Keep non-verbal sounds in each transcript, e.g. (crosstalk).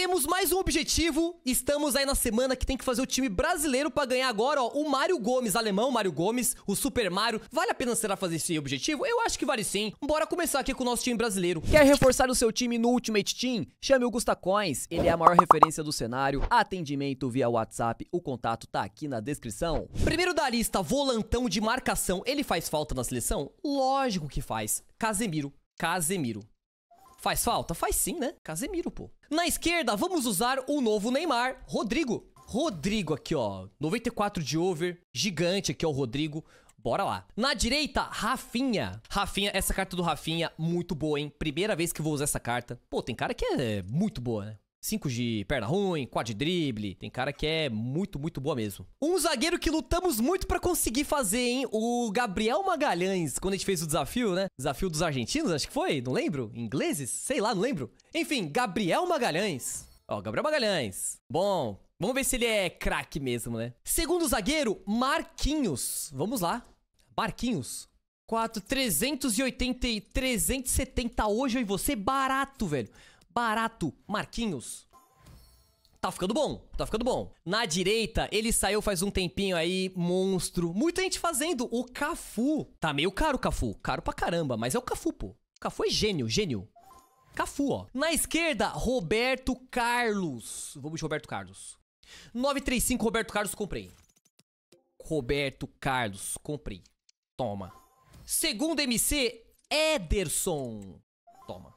Temos mais um objetivo. Estamos aí na semana que tem que fazer o time brasileiro para ganhar agora, ó, o Mário Gomes, alemão Mário Gomes, o Super Mario. Vale a pena será fazer esse objetivo? Eu acho que vale sim. Bora começar aqui com o nosso time brasileiro. Quer reforçar o seu time no Ultimate Team? Chame o Gusta Coins. Ele é a maior referência do cenário. Atendimento via WhatsApp. O contato tá aqui na descrição. Primeiro da lista, volantão de marcação. Ele faz falta na seleção? Lógico que faz. Casemiro. Casemiro. Faz falta? Faz sim, né? Casemiro, pô. Na esquerda, vamos usar o novo Neymar, Rodrigo. Rodrigo aqui, ó. 94 de over. Gigante aqui, ó, o Rodrigo. Bora lá. Na direita, Rafinha. Rafinha, essa carta do Rafinha, muito boa, hein? Primeira vez que vou usar essa carta. Pô, tem cara que é muito boa, né? 5 de perna ruim, quad drible. Tem cara que é muito, muito boa mesmo. Um zagueiro que lutamos muito para conseguir fazer, hein? O Gabriel Magalhães, quando a gente fez o desafio, né? Desafio dos argentinos, acho que foi, não lembro. Ingleses? Sei lá, não lembro. Enfim, Gabriel Magalhães. Ó, Gabriel Magalhães. Bom, vamos ver se ele é craque mesmo, né? Segundo zagueiro, Marquinhos. Vamos lá. Marquinhos. 4, 380 e 370 hoje eu e você, barato, velho barato. Marquinhos. Tá ficando bom, tá ficando bom. Na direita, ele saiu faz um tempinho aí, monstro. Muita gente fazendo o Cafu. Tá meio caro o Cafu, caro pra caramba, mas é o Cafu, pô. O Cafu é gênio, gênio. Cafu, ó. Na esquerda, Roberto Carlos. Vamos de Roberto Carlos. 935 Roberto Carlos, comprei. Roberto Carlos, comprei. Toma. Segundo MC, Ederson. Toma.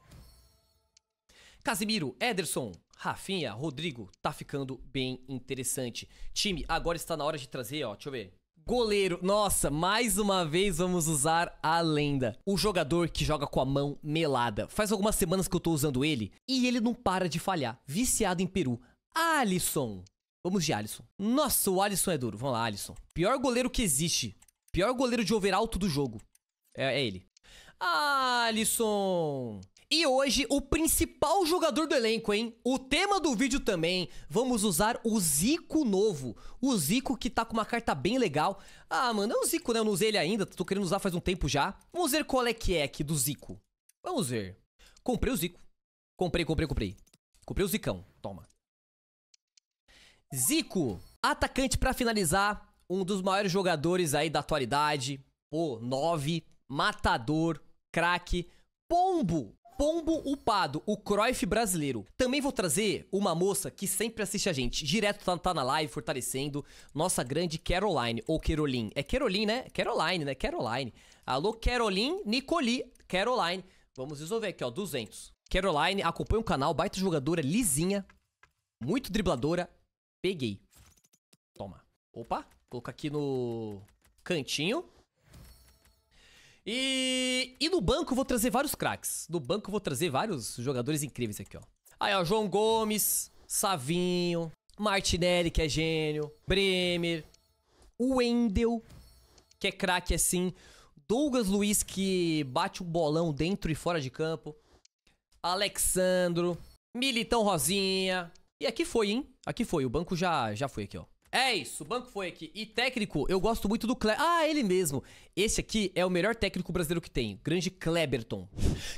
Casimiro, Ederson, Rafinha, Rodrigo, tá ficando bem interessante. Time, agora está na hora de trazer, ó, deixa eu ver. Goleiro, nossa, mais uma vez vamos usar a lenda. O jogador que joga com a mão melada. Faz algumas semanas que eu tô usando ele e ele não para de falhar. Viciado em Peru. Alisson. Vamos de Alisson. Nossa, o Alisson é duro. Vamos lá, Alisson. Pior goleiro que existe. Pior goleiro de over do jogo. É, é ele. Alisson. E hoje, o principal jogador do elenco, hein? O tema do vídeo também. Vamos usar o Zico novo. O Zico que tá com uma carta bem legal. Ah, mano, é o Zico, né? Eu não usei ele ainda. Tô querendo usar faz um tempo já. Vamos ver qual é que é aqui do Zico. Vamos ver. Comprei o Zico. Comprei, comprei, comprei. Comprei o Zicão. Toma. Zico, atacante para finalizar. Um dos maiores jogadores aí da atualidade. Pô, 9. Matador. Craque. Pombo Pombo Upado, o Cruyff brasileiro. Também vou trazer uma moça que sempre assiste a gente, direto tá, tá, na live, fortalecendo, nossa grande Caroline, ou Caroline. É Caroline, né? Caroline, né? Caroline. Alô, Caroline Nicoli, Caroline. Vamos resolver aqui, ó, 200. Caroline, acompanha o canal, baita jogadora, lisinha, muito dribladora. Peguei. Toma. Opa, coloca aqui no cantinho. E, e no banco eu vou trazer vários craques. No banco eu vou trazer vários jogadores incríveis aqui, ó. Aí, ó, João Gomes, Savinho, Martinelli, que é gênio, Bremer, Wendel, que é craque assim, Douglas Luiz, que bate um bolão dentro e fora de campo, Alexandro, Militão Rosinha. E aqui foi, hein? Aqui foi, o banco já, já foi aqui, ó. É isso, o banco foi aqui. E técnico, eu gosto muito do Kleber. Ah, ele mesmo. Esse aqui é o melhor técnico brasileiro que tem. Grande Kleberton.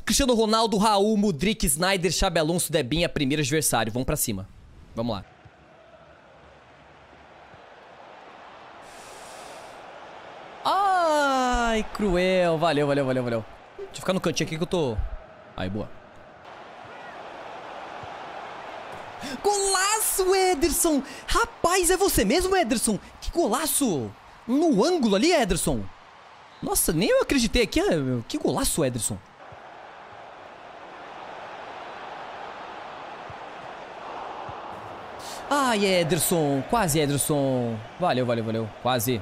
Cristiano Ronaldo, Raul, Mudrik, Snyder, Xabi Alonso, Debinha, primeiro adversário. Vamos pra cima. Vamos lá. Ai, cruel. Valeu, valeu, valeu, valeu. Deixa eu ficar no cantinho aqui que eu tô... Aí, boa. Golaço, Ederson! Rapaz, é você mesmo, Ederson? Que golaço! No ângulo ali, Ederson. Nossa, nem eu acreditei aqui. Ah, que golaço, Ederson. Ai, Ederson. Quase, Ederson. Valeu, valeu, valeu. Quase.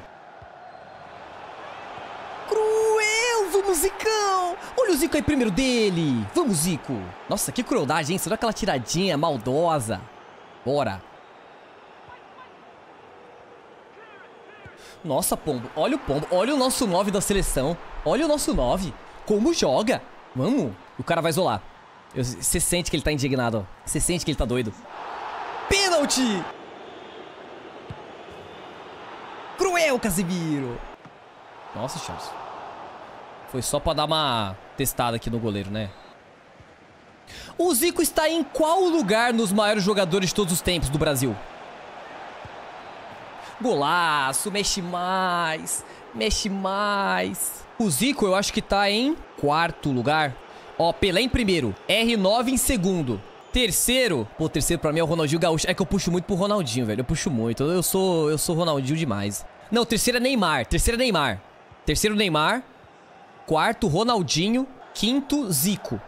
o Zicão! Olha o Zico aí primeiro dele! Vamos, Zico! Nossa, que crueldade, hein? Será aquela tiradinha maldosa? Bora! Nossa, Pombo. Olha o Pombo. Olha o nosso 9 da seleção. Olha o nosso 9. Como joga. Vamos. O cara vai isolar. Você sente que ele tá indignado, ó. Você sente que ele tá doido. Pênalti! Cruel, Casimiro! Nossa, Charles. Foi só pra dar uma testada aqui no goleiro, né? O Zico está em qual lugar nos maiores jogadores de todos os tempos do Brasil? Golaço, mexe mais, mexe mais. O Zico eu acho que tá em quarto lugar. Ó, Pelé em primeiro, R9 em segundo. Terceiro, pô, terceiro pra mim é o Ronaldinho Gaúcho. É que eu puxo muito pro Ronaldinho, velho. Eu puxo muito. Eu sou, eu sou Ronaldinho demais. Não, terceiro é Neymar. Terceiro é Neymar. Terceiro Neymar. Quarto, Ronaldinho. Quinto, Zico.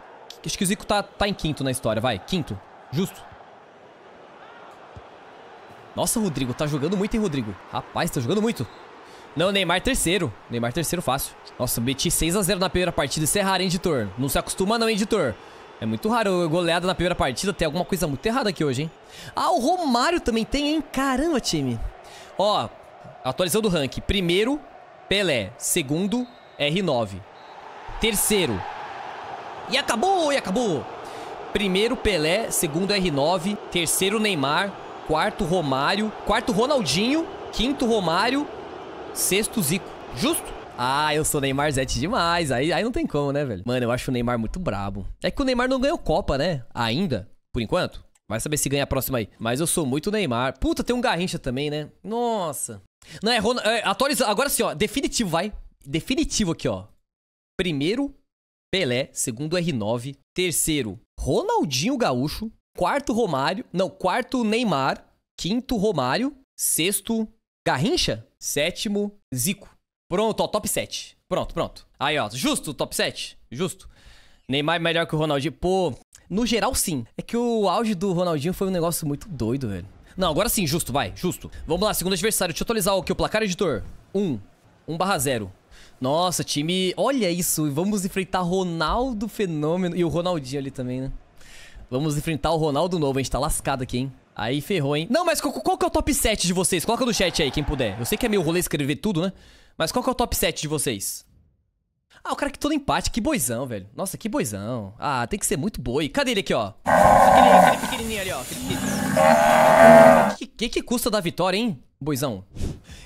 Acho que o Zico tá, tá em quinto na história, vai. Quinto. Justo. Nossa, Rodrigo, tá jogando muito, hein, Rodrigo? Rapaz, tá jogando muito. Não, Neymar terceiro. Neymar terceiro fácil. Nossa, meti 6x0 na primeira partida. Isso é raro, hein, editor? Não se acostuma não, hein, editor? É muito raro goleada na primeira partida. Tem alguma coisa muito errada aqui hoje, hein? Ah, o Romário também tem, hein? Caramba, time. Ó, atualizando o ranking. Primeiro, Pelé. Segundo, R9. Terceiro. E acabou, e acabou. Primeiro Pelé, segundo R9, terceiro Neymar, quarto Romário, quarto Ronaldinho, quinto Romário, sexto Zico. Justo? Ah, eu sou Neymar Zete demais. Aí, aí não tem como, né, velho? Mano, eu acho o Neymar muito brabo. É que o Neymar não ganhou Copa, né? Ainda, por enquanto. Vai saber se ganha a próxima aí. Mas eu sou muito Neymar. Puta, tem um Garrincha também, né? Nossa. Não, é, Ron... é atualiza... Agora sim, ó. Definitivo, vai definitivo aqui, ó. Primeiro, Pelé. Segundo, R9. Terceiro, Ronaldinho Gaúcho. Quarto, Romário. Não, quarto, Neymar. Quinto, Romário. Sexto, Garrincha. Sétimo, Zico. Pronto, ó, top 7. Pronto, pronto. Aí, ó, justo, top 7. Justo. Neymar melhor que o Ronaldinho. Pô, no geral, sim. É que o auge do Ronaldinho foi um negócio muito doido, velho. Não, agora sim, justo, vai, justo. Vamos lá, segundo adversário. Deixa eu atualizar aqui o placar, editor. 1, um, 1 um barra 0. Nossa, time. Olha isso. Vamos enfrentar Ronaldo Fenômeno. E o Ronaldinho ali também, né? Vamos enfrentar o Ronaldo novo. A gente tá lascado aqui, hein? Aí ferrou, hein? Não, mas qual, qual que é o top 7 de vocês? Coloca no chat aí, quem puder. Eu sei que é meio rolê escrever tudo, né? Mas qual que é o top 7 de vocês? Ah, o cara que todo empate. Que boizão, velho. Nossa, que boizão. Ah, tem que ser muito boi. Cadê ele aqui, ó? Aquele, aquele pequenininho ali, ó. Aquele pequenininho. Que, que, que custa da vitória, hein, boizão?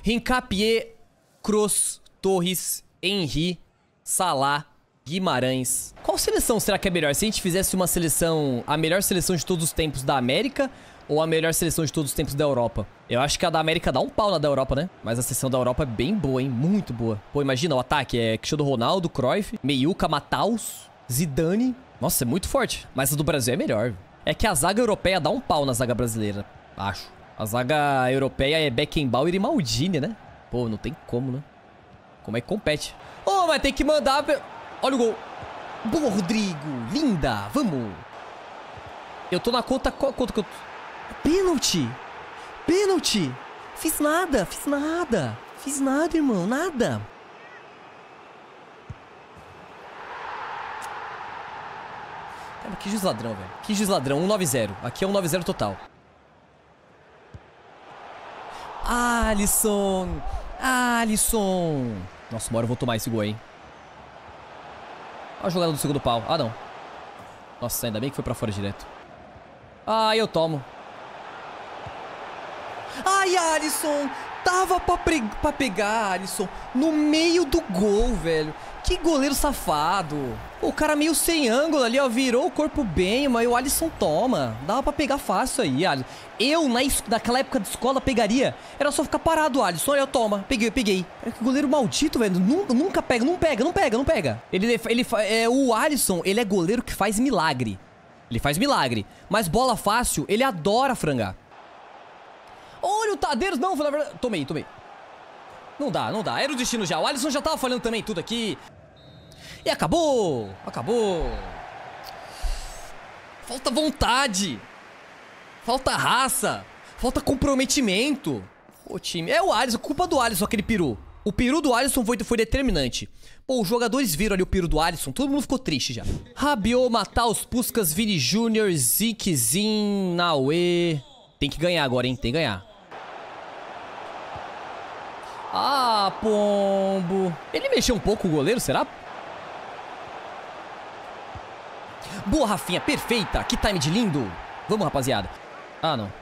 Rincapier Cross Torres, Henri, Salah, Guimarães. Qual seleção será que é melhor? Se a gente fizesse uma seleção, a melhor seleção de todos os tempos da América ou a melhor seleção de todos os tempos da Europa? Eu acho que a da América dá um pau na da Europa, né? Mas a seleção da Europa é bem boa, hein? Muito boa. Pô, imagina o ataque. É Cristiano Ronaldo, Cruyff, Meiuca, Mataus, Zidane. Nossa, é muito forte. Mas a do Brasil é melhor. É que a zaga europeia dá um pau na zaga brasileira. Acho. A zaga europeia é Beckenbauer e Maldini, né? Pô, não tem como, né? Como é que compete? Oh, vai ter que mandar... Olha o gol. Boa, Rodrigo. Linda. Vamos. Eu tô na conta... Qual conta que eu... Pênalti. Pênalti. Fiz nada. Fiz nada. Fiz nada, irmão. Nada. Cara, que juiz ladrão, velho. Que juiz ladrão. 0. Aqui é 1 0 total. Alisson. Alisson. Nossa, uma hora eu vou tomar esse gol hein? Olha a jogada do segundo pau. Ah, não. Nossa, ainda bem que foi pra fora direto. Ah, eu tomo. Ai, Alisson! Tava pra, pegar, Alisson, no meio do gol, velho. Que goleiro safado. O cara meio sem ângulo ali, ó, virou o corpo bem, mas o Alisson toma. Dava pra pegar fácil aí, Alisson. Eu, na es... naquela época de escola, pegaria. Era só ficar parado, Alisson. Olha, toma. Peguei, peguei. É que goleiro maldito, velho. Nunca, nunca pega, não pega, não pega, não pega. Ele, ele, é, o Alisson, ele é goleiro que faz milagre. Ele faz milagre. Mas bola fácil, ele adora frangar. Olha o Tadeiros. Não, foi na verdade. Tomei, tomei. Não dá, não dá. Era o destino já. O Alisson já tava falhando também tudo aqui. E acabou. Acabou. Falta vontade. Falta raça. Falta comprometimento. O time. É o Alisson. Culpa do Alisson aquele peru. O peru do Alisson foi, foi determinante. Pô, os jogadores viram ali o peru do Alisson, todo mundo ficou triste já. Rabiou, matar os Puskas, Vini Jr., Zikzin, Naue. Tem que ganhar agora, hein? Tem que ganhar. Ah, pombo. Ele mexeu um pouco o goleiro, será? Boa, Rafinha, perfeita. Que time de lindo. Vamos, rapaziada. Ah, não.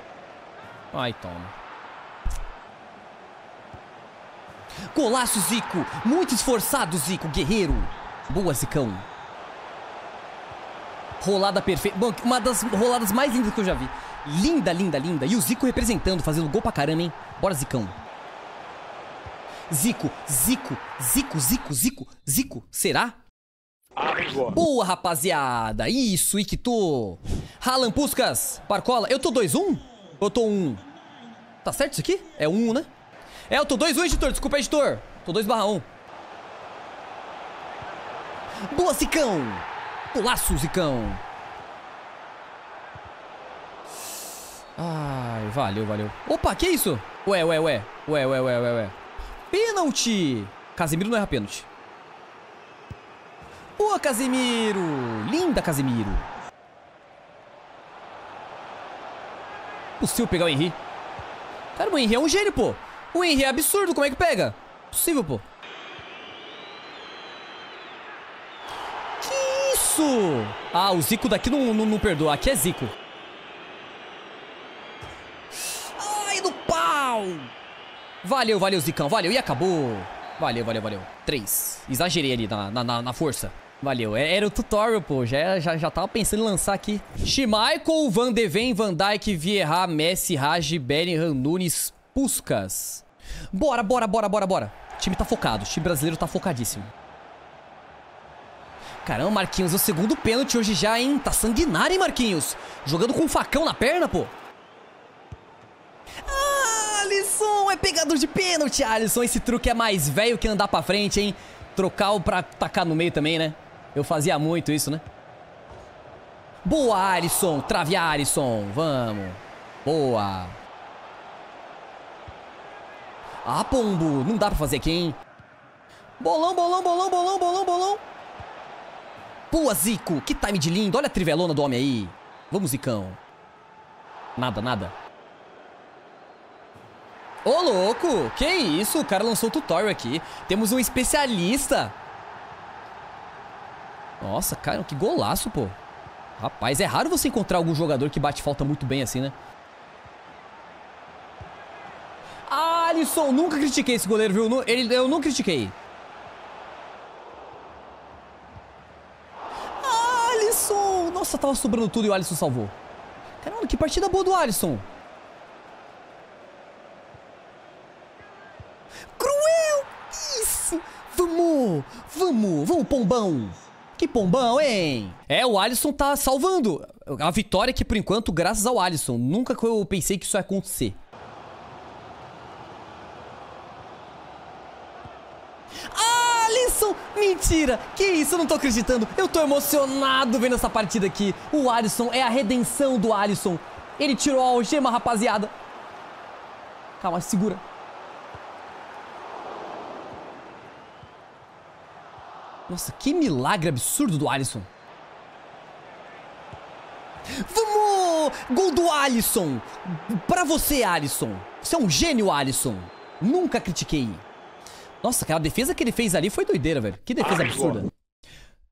Ai, toma. Golaço, Zico. Muito esforçado, Zico. Guerreiro. Boa, Zicão. Rolada perfeita. Bom, uma das roladas mais lindas que eu já vi. Linda, linda, linda. E o Zico representando, fazendo gol pra caramba, hein? Bora, Zicão. Zico, Zico, Zico, Zico, Zico, Zico, será? Arrigou. Boa, rapaziada. Isso, Ikito. Ralan Puskas, Parcola. Eu tô 2-1? Um? Eu tô 1? Um. Tá certo isso aqui? É 1, um, né? É, eu tô 2-1, um, editor. Desculpa, editor. Tô 2 1. Um. Boa, Zicão. Golaço, Zicão. Ai, valeu, valeu. Opa, que isso? Ué, ué, ué. Ué, ué, ué, ué, ué. Pênalti! Casemiro não erra pênalti. Boa, Casemiro! Linda, Casemiro! Possível pegar o Henry. Cara, o Henry é um gênio, pô. O Henry é absurdo, como é que pega? Possível, pô. Que isso? Ah, o Zico daqui não, não, não perdoa. Aqui é Zico. Ai, do pau! Valeu, valeu, Zicão. Valeu. E acabou. Valeu, valeu, valeu. Três. Exagerei ali na, na, na força. Valeu. É, era o tutorial, pô. Já, já, já tava pensando em lançar aqui. Schmeichel, Van de Ven, Van Dyke, Vieira, Messi, Raj, Bellingham, Nunes, Puskas. Bora, bora, bora, bora, bora. O time tá focado. O time brasileiro tá focadíssimo. Caramba, Marquinhos, o segundo pênalti hoje já, hein? Tá sanguinário, hein, Marquinhos? Jogando com um facão na perna, pô. de pênalti, Alisson. Esse truque é mais velho que andar pra frente, hein? Trocar o pra tacar no meio também, né? Eu fazia muito isso, né? Boa, Alisson. Trave Alisson. Vamos. Boa. Ah, pombo. Não dá pra fazer aqui, hein? Bolão, bolão, bolão, bolão, bolão, bolão. Boa, Zico. Que time de lindo. Olha a trivelona do homem aí. Vamos, Zicão. Nada, nada. Ô, oh, louco! Que isso? O cara lançou o tutorial aqui. Temos um especialista. Nossa, cara, que golaço, pô. Rapaz, é raro você encontrar algum jogador que bate falta muito bem assim, né? Alisson, nunca critiquei esse goleiro, viu? Ele, eu não critiquei. Alisson! Nossa, tava sobrando tudo e o Alisson salvou. Caramba, que partida boa do Alisson. Cruel! Isso! Vamos! Vamos! Vamos, pombão! Que pombão, hein? É, o Alisson tá salvando. A vitória aqui por enquanto, graças ao Alisson. Nunca eu pensei que isso ia acontecer. Alisson! Mentira! Que isso, eu não tô acreditando. Eu tô emocionado vendo essa partida aqui. O Alisson é a redenção do Alisson. Ele tirou a algema, rapaziada. Calma, segura. Nossa, que milagre absurdo do Alisson. Vamos! Gol do Alisson! Pra você, Alisson. Você é um gênio, Alisson. Nunca critiquei. Nossa, aquela defesa que ele fez ali foi doideira, velho. Que defesa ah, absurda.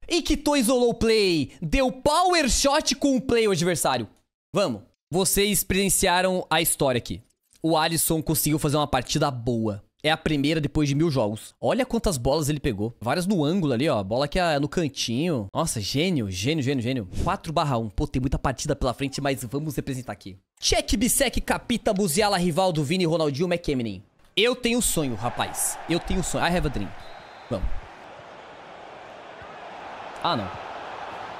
E quitou, isolou o play. Deu power shot com o play o adversário. Vamos. Vocês presenciaram a história aqui. O Alisson conseguiu fazer uma partida boa é a primeira depois de mil jogos. Olha quantas bolas ele pegou. Várias no ângulo ali, ó. Bola que é no cantinho. Nossa, gênio, gênio, gênio, gênio. 4 barra 1. Pô, tem muita partida pela frente, mas vamos representar aqui. Check, Bissec, Capita, Buziala, do Vini, Ronaldinho, McKemney. Eu tenho um sonho, rapaz. Eu tenho um sonho. I have a dream. Vamos. Ah, não.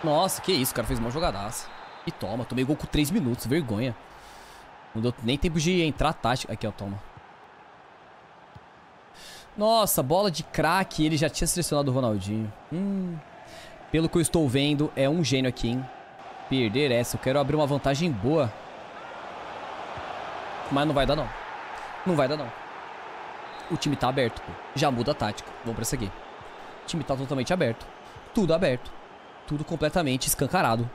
Nossa, que isso. O cara fez uma jogadaça. E toma. Tomei gol com 3 minutos. Vergonha. Não deu nem tempo de entrar tática. Aqui, ó. Toma. Nossa, bola de craque. Ele já tinha selecionado o Ronaldinho. Hum. Pelo que eu estou vendo, é um gênio aqui, hein? Perder essa. Eu quero abrir uma vantagem boa. Mas não vai dar, não. Não vai dar, não. O time tá aberto, pô. Já muda a tática. Vamos pra seguir. O time tá totalmente aberto. Tudo aberto. Tudo completamente escancarado.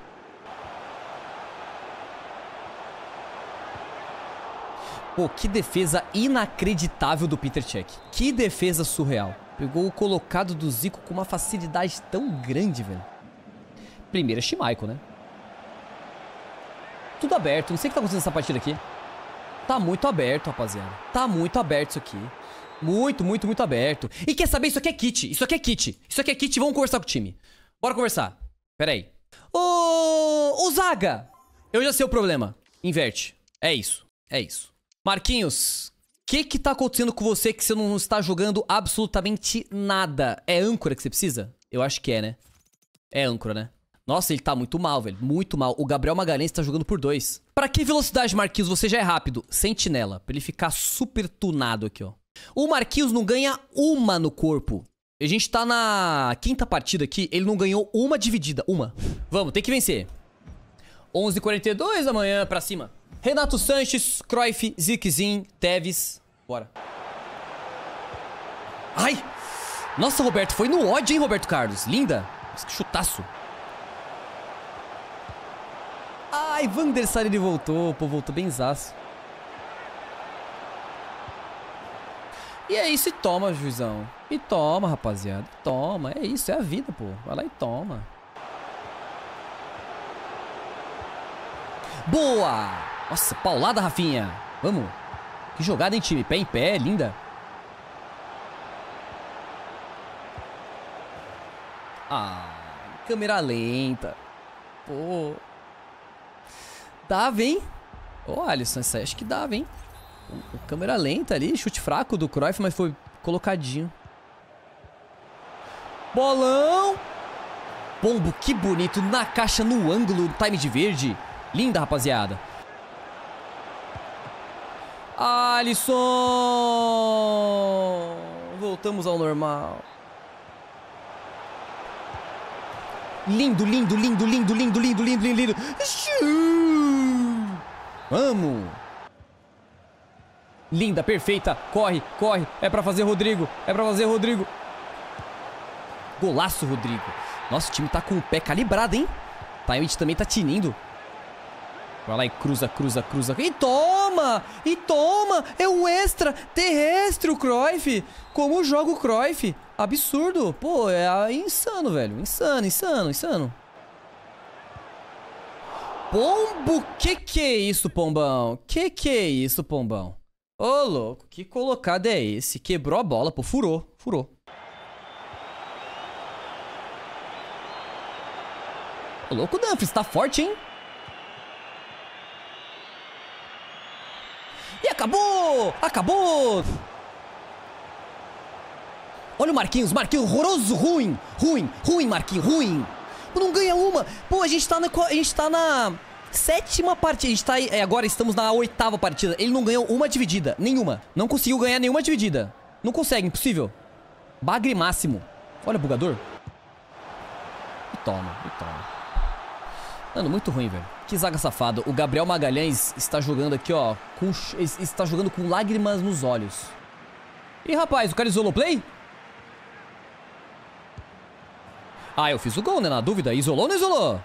Pô, que defesa inacreditável do Peter Cech. Que defesa surreal. Pegou o colocado do Zico com uma facilidade tão grande, velho. Primeiro é Shimaiko, né? Tudo aberto. Não sei o que tá acontecendo nessa partida aqui. Tá muito aberto, rapaziada. Tá muito aberto isso aqui. Muito, muito, muito aberto. E quer saber? Isso aqui é kit. Isso aqui é kit. Isso aqui é kit. Vamos conversar com o time. Bora conversar. Pera aí. Ô, O Zaga! Eu já sei o problema. Inverte. É isso. É isso. Marquinhos, o que que tá acontecendo com você que você não está jogando absolutamente nada? É âncora que você precisa? Eu acho que é, né? É âncora, né? Nossa, ele tá muito mal, velho. Muito mal. O Gabriel Magalhães tá jogando por dois. Pra que velocidade, Marquinhos? Você já é rápido. Sentinela. Pra ele ficar super tunado aqui, ó. O Marquinhos não ganha uma no corpo. A gente tá na quinta partida aqui. Ele não ganhou uma dividida. Uma. Vamos, tem que vencer. 11h42 da manhã pra cima. Renato Sanches, Cruyff, Ziquezin, Teves. Bora. Ai! Nossa, Roberto, foi no ódio, hein, Roberto Carlos? Linda. Mas que chutaço. Ai, Van der Sar, ele voltou. Pô, voltou bem zaço. E aí é se toma, juizão. E toma, rapaziada. Toma. É isso, é a vida, pô. Vai lá e toma. Boa! Nossa, paulada, Rafinha. Vamos. Que jogada, hein, time? Pé em pé, linda. Ah, câmera lenta. Pô. Dava, hein? Ô, oh, Alisson, essa acho que dava, hein? O, o câmera lenta ali, chute fraco do Cruyff, mas foi colocadinho. Bolão! Bombo, que bonito, na caixa, no ângulo, time de verde. Linda, rapaziada. Alisson! Voltamos ao normal. Lindo, lindo, lindo, lindo, lindo, lindo, lindo, lindo, lindo. Vamos! Linda, perfeita. Corre, corre. É pra fazer Rodrigo. É pra fazer Rodrigo. Golaço, Rodrigo. Nossa, o time tá com o pé calibrado, hein? Tá, também tá tinindo. Vai lá e cruza, cruza, cruza. E toma! E toma! É um extra terrestre o Cruyff! Como joga o Cruyff? Absurdo! Pô, é insano, velho. Insano, insano, insano. Pombo, que que é isso, Pombão? Que que é isso, Pombão? Ô, oh, louco, que colocado é esse? Quebrou a bola, pô, furou, furou. O louco Dumfries, tá forte, hein? Acabou! Acabou! Olha o Marquinhos, Marquinhos, horroroso, ruim, ruim, ruim, Marquinhos, ruim. Não ganha uma. Pô, a gente tá na, a gente tá na sétima partida. A gente tá, é, agora estamos na oitava partida. Ele não ganhou uma dividida, nenhuma. Não conseguiu ganhar nenhuma dividida. Não consegue, impossível. Bagre máximo. Olha o bugador. E toma, e toma. Mano, muito ruim, velho. Que zaga safado. O Gabriel Magalhães está jogando aqui, ó. Com, está jogando com lágrimas nos olhos. Ih, rapaz, o cara isolou play? Ah, eu fiz o gol, né? Na dúvida. Isolou ou não isolou?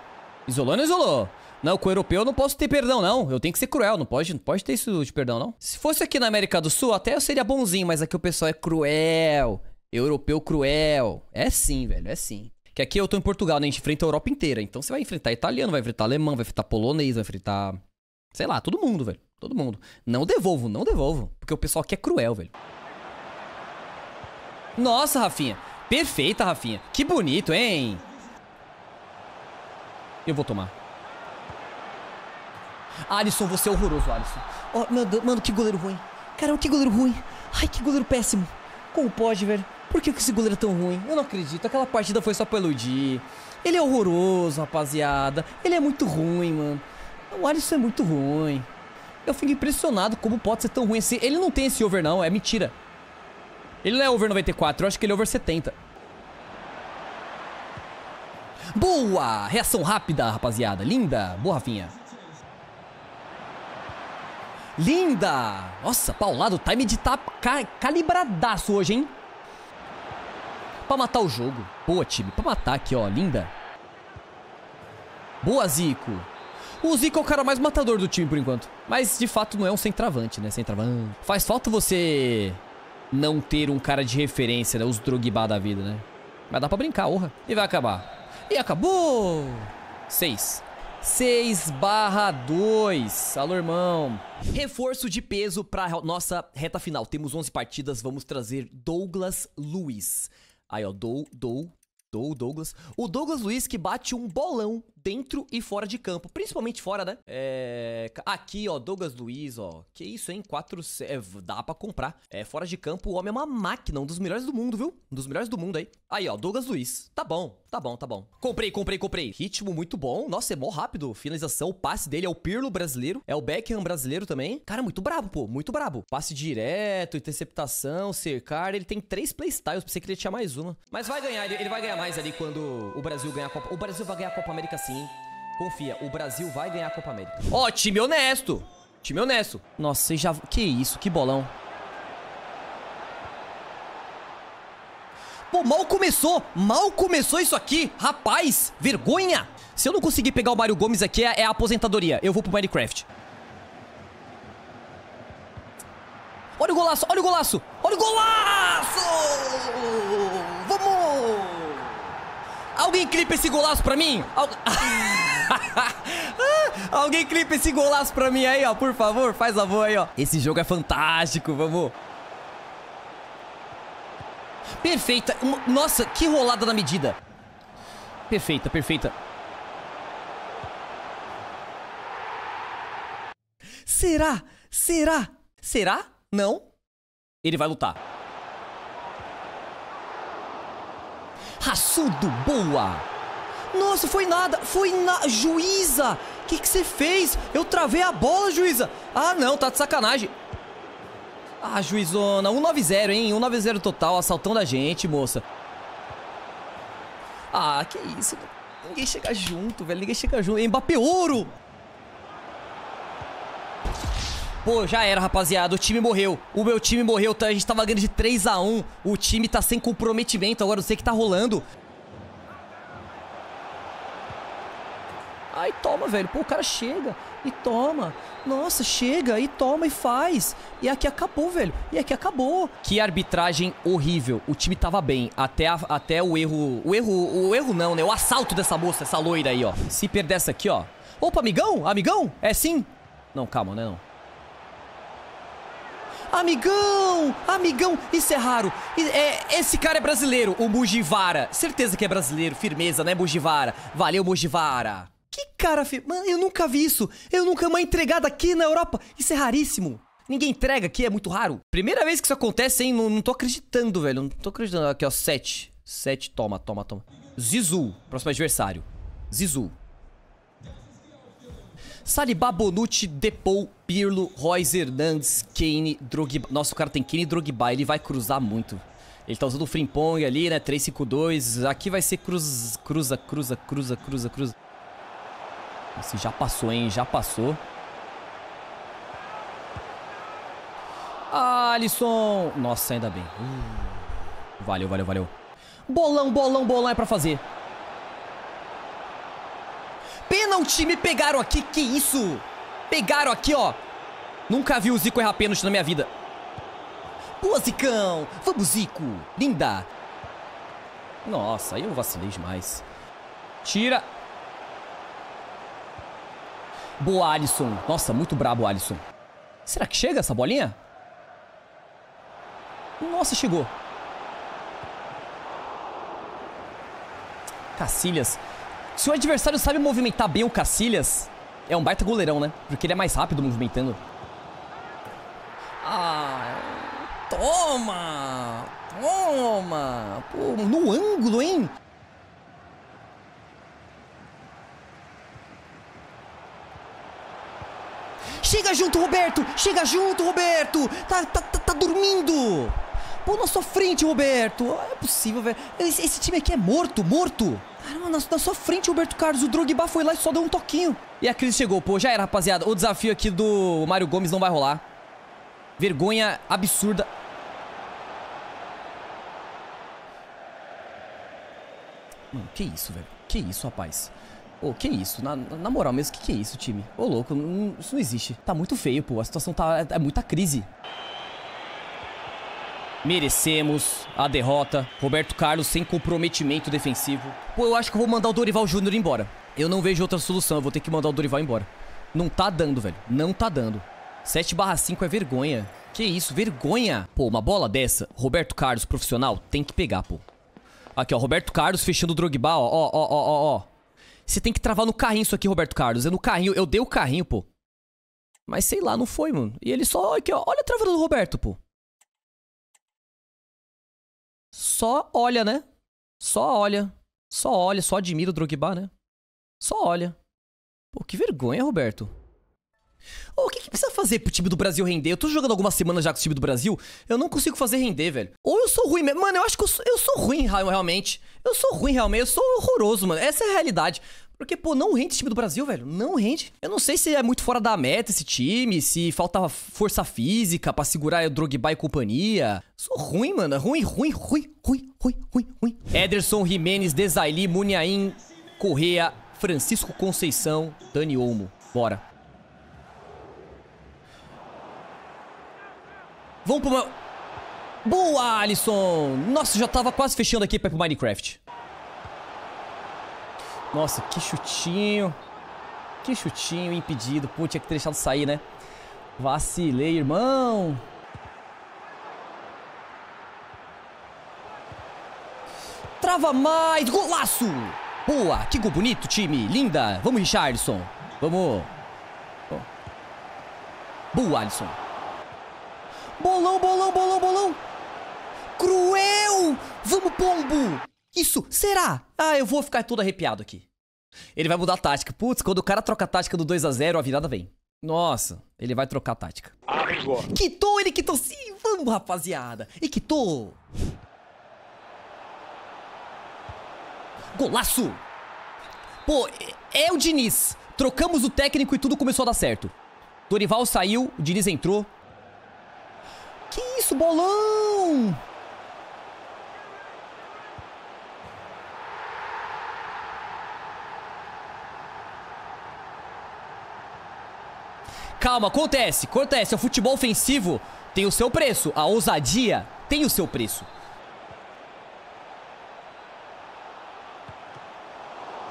Isolou ou não isolou? Não, com o europeu eu não posso ter perdão, não. Eu tenho que ser cruel, não pode, não pode ter isso de perdão, não. Se fosse aqui na América do Sul, até eu seria bonzinho, mas aqui o pessoal é cruel. Europeu cruel. É sim, velho, é sim. Que aqui eu tô em Portugal, né? A gente enfrenta a Europa inteira. Então você vai enfrentar italiano, vai enfrentar alemão, vai enfrentar polonês, vai enfrentar. Sei lá, todo mundo, velho. Todo mundo. Não devolvo, não devolvo. Porque o pessoal aqui é cruel, velho. Nossa, Rafinha. Perfeita, Rafinha. Que bonito, hein? Eu vou tomar. Alisson, você é horroroso, Alisson. Oh, meu Deus, mano, que goleiro ruim. Caramba, que goleiro ruim. Ai, que goleiro péssimo. Como pode, velho? Por que esse goleiro é tão ruim? Eu não acredito. Aquela partida foi só pra eludir. Ele é horroroso, rapaziada. Ele é muito ruim, mano. O Alisson é muito ruim. Eu fico impressionado como pode ser tão ruim assim. Ele não tem esse over, não. É mentira. Ele não é over 94. Eu acho que ele é over 70. Boa! Reação rápida, rapaziada. Linda. Boa, Rafinha. Linda! Nossa, paulado. Time de tá calibradaço hoje, hein? Pra matar o jogo. Boa, time. Pra matar aqui, ó. Linda. Boa, Zico. O Zico é o cara mais matador do time por enquanto. Mas, de fato, não é um centravante, né? Centravante. Faz falta você não ter um cara de referência, né? Os Drogba da vida, né? Mas dá pra brincar, honra. E vai acabar. E acabou! 6. 6 barra 2. Alô, irmão. Reforço de peso para nossa reta final. Temos 11 partidas. Vamos trazer Douglas Luiz. Aí, ó, Dou, Dou, Dou, Douglas. O Douglas Luiz que bate um bolão dentro e fora de campo. Principalmente fora, né? É... Aqui, ó, Douglas Luiz, ó. Que isso, hein? 4... É, dá pra comprar. É, fora de campo, o homem é uma máquina. Um dos melhores do mundo, viu? Um dos melhores do mundo aí. Aí, ó, Douglas Luiz. Tá bom, tá bom, tá bom. Comprei, comprei, comprei. Ritmo muito bom. Nossa, é mó rápido. Finalização, o passe dele é o Pirlo brasileiro. É o Beckham brasileiro também. Cara, muito brabo, pô. Muito brabo. Passe direto, interceptação, cercar. Ele tem três playstyles. Pensei que ele tinha mais uma. Mas vai ganhar. Ele, ele vai ganhar mais ali quando o Brasil ganhar a Copa. O Brasil vai ganhar a Copa América sim. Confia, o Brasil vai ganhar a Copa América. Ó, oh, time honesto. Time honesto. Nossa, você já... Que isso, que bolão. Pô, mal começou. Mal começou isso aqui. Rapaz, vergonha. Se eu não conseguir pegar o Mário Gomes aqui, é, é a aposentadoria. Eu vou pro Minecraft. Olha o golaço, olha o golaço. Olha o golaço! Alguém clipa esse golaço pra mim? Algu... (laughs) Ah, alguém clipa esse golaço pra mim aí, ó. Por favor, faz a boa aí, ó. Esse jogo é fantástico, vamos. Perfeita. Nossa, que rolada na medida. Perfeita, perfeita. Será? Será? Será? Não. Ele vai lutar. Raçudo, boa! Nossa, foi nada, foi na... Juíza, o que você fez? Eu travei a bola, juíza! Ah, não, tá de sacanagem. Ah, juizona, 190, hein? 190 total, assaltando a gente, moça. Ah, que isso. Ninguém chega junto, velho, ninguém chega junto. Mbappé ouro! Pô, já era, rapaziada. O time morreu. O meu time morreu. Tá? A gente tava ganhando de 3x1. O time tá sem comprometimento. Agora eu sei o que tá rolando. Ai, toma, velho. Pô, o cara chega e toma. Nossa, chega e toma e faz. E aqui acabou, velho. E aqui acabou. Que arbitragem horrível. O time tava bem. Até, a, até o erro. O erro. O erro não, né? O assalto dessa moça, essa loira aí, ó. Se perder essa aqui, ó. Opa, amigão? Amigão? É sim? Não, calma, né? Não. Amigão! Amigão! Isso é raro. É, esse cara é brasileiro, o Mujivara, Certeza que é brasileiro. Firmeza, né, Mujivara, Valeu, Mujivara. Que cara... Fi... Mano, eu nunca vi isso. Eu nunca... Uma entregada aqui na Europa. Isso é raríssimo. Ninguém entrega aqui, é muito raro. Primeira vez que isso acontece, hein? Não, não tô acreditando, velho. Não tô acreditando. Aqui, ó. Sete. Sete. Toma, toma, toma. Zizu. Próximo adversário. Zizu. Saliba, Bonucci, Depou, Pirlo, Royce, Hernandes, Kane, Drogba. Nossa, o cara tem Kane e Drogba, ele vai cruzar muito. Ele tá usando o Frimpong ali, né? 3-5-2. Aqui vai ser cruz, cruza, cruza, cruza, cruza, cruza. Nossa, já passou, hein? Já passou. Alisson! Nossa, ainda bem. Valeu, valeu, valeu. Bolão, bolão, bolão é pra fazer. Pênalti, me pegaram aqui, que isso? Pegaram aqui, ó. Nunca vi o Zico errar pênalti na minha vida. Boa, Zicão. Vamos, Zico. Linda. Nossa, aí eu vacilei demais. Tira. Boa, Alisson. Nossa, muito brabo, Alisson. Será que chega essa bolinha? Nossa, chegou. Cacilhas. Se o adversário sabe movimentar bem o Cacilhas, é um baita goleirão, né? Porque ele é mais rápido movimentando. Ah, toma! Toma! Pô, no ângulo, hein? Chega junto, Roberto! Chega junto, Roberto! Tá, tá, tá, tá dormindo! Pô, na sua frente, Roberto! É possível, velho. Esse, esse time aqui é morto, morto! Caramba, na, na sua frente, Roberto Carlos, o Drogba foi lá e só deu um toquinho. E a crise chegou, pô, já era, rapaziada. O desafio aqui do Mário Gomes não vai rolar. Vergonha absurda. Mano, que isso, velho. Que isso, rapaz. Ô, oh, que isso? Na, na moral mesmo, que que é isso, time? Ô, oh, louco, isso não existe. Tá muito feio, pô. A situação tá... É, é muita crise. Merecemos a derrota. Roberto Carlos sem comprometimento defensivo. Pô, eu acho que eu vou mandar o Dorival Júnior embora. Eu não vejo outra solução. Eu vou ter que mandar o Dorival embora. Não tá dando, velho. Não tá dando. 7 barra 5 é vergonha. Que isso, vergonha. Pô, uma bola dessa, Roberto Carlos, profissional, tem que pegar, pô. Aqui, ó, Roberto Carlos fechando o Drogba, ó, ó, ó, ó, ó. Você tem que travar no carrinho isso aqui, Roberto Carlos. É no carrinho, eu dei o carrinho, pô. Mas sei lá, não foi, mano. E ele só, aqui, ó, olha a travada do Roberto, pô só olha, né? Só olha. Só olha, só admira o Drogba, né? Só olha. Pô, que vergonha, Roberto. Oh, o que, que, precisa fazer pro time do Brasil render? Eu tô jogando algumas semanas já com o time do Brasil, eu não consigo fazer render, velho. Ou eu sou ruim mesmo. Mano, eu acho que eu sou, eu sou ruim realmente. Eu sou ruim realmente, eu sou horroroso, mano. Essa é a realidade. Porque, pô, não rende esse time do Brasil, velho. Não rende. Eu não sei se é muito fora da meta esse time, se faltava força física para segurar o Drogba e companhia. Sou ruim, mano. É ruim, ruim, ruim, ruim, ruim, ruim, ruim. Ederson, Jimenez, Desailly, Muniain, Correa, Francisco Conceição, Dani Olmo. Bora. Vamos pro... Boa, Alisson! Nossa, já tava quase fechando aqui pra ir pro Minecraft. Nossa, que chutinho. Que chutinho impedido. Putz, tinha que ter deixado sair, né? Vacilei, irmão. Trava mais. Golaço. Boa. Que gol bonito, time. Linda. Vamos, Richardson. Vamos. Boa, Alisson. Bolão, bolão, bolão, bolão. Cruel. Vamos, pombo. Isso. Será? Ah, eu vou ficar todo arrepiado aqui. Ele vai mudar a tática. Putz, quando o cara troca a tática do 2 a 0 a virada vem. Nossa, ele vai trocar a tática. Quitou, ele quitou sim. Vamos, rapaziada. E quitou. Golaço. Pô, é o Diniz. Trocamos o técnico e tudo começou a dar certo. Dorival saiu, o Diniz entrou. Que isso, bolão! Calma, acontece, acontece. O futebol ofensivo tem o seu preço. A ousadia tem o seu preço.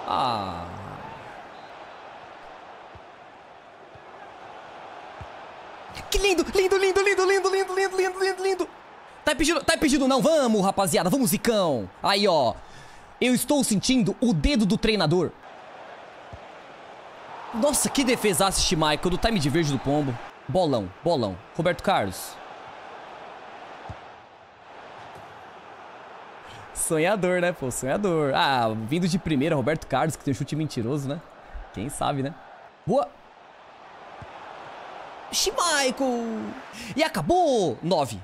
Ah. Que lindo, lindo, lindo, lindo, lindo, lindo, lindo, lindo, lindo, lindo. Tá pedindo, tá pedindo não? Vamos, rapaziada, vamos, Zicão. Aí, ó. Eu estou sentindo o dedo do treinador nossa, que defesa assiste Michael do time de verde do pombo. Bolão, bolão. Roberto Carlos. Sonhador, né, pô? Sonhador. Ah, vindo de primeira, Roberto Carlos, que tem um chute mentiroso, né? Quem sabe, né? Boa! Shimaico! E acabou! 9.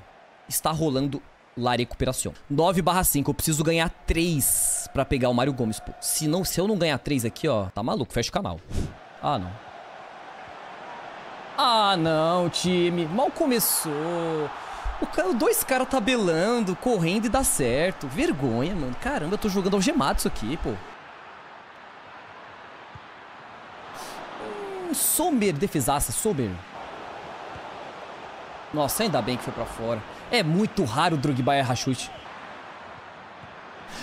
Está rolando La Recuperação. 9 barra 5. Eu preciso ganhar 3 pra pegar o Mário Gomes, pô. Se, não, se eu não ganhar 3 aqui, ó, tá maluco. Fecha o canal. Ah, não. Ah, não, time. Mal começou. O cara, dois caras tabelando, correndo e dá certo. Vergonha, mano. Caramba, eu tô jogando algemado isso aqui, pô. Hum, Sommer, defesaça, Sommer. Nossa, ainda bem que foi pra fora. É muito raro o Drogba errar chute.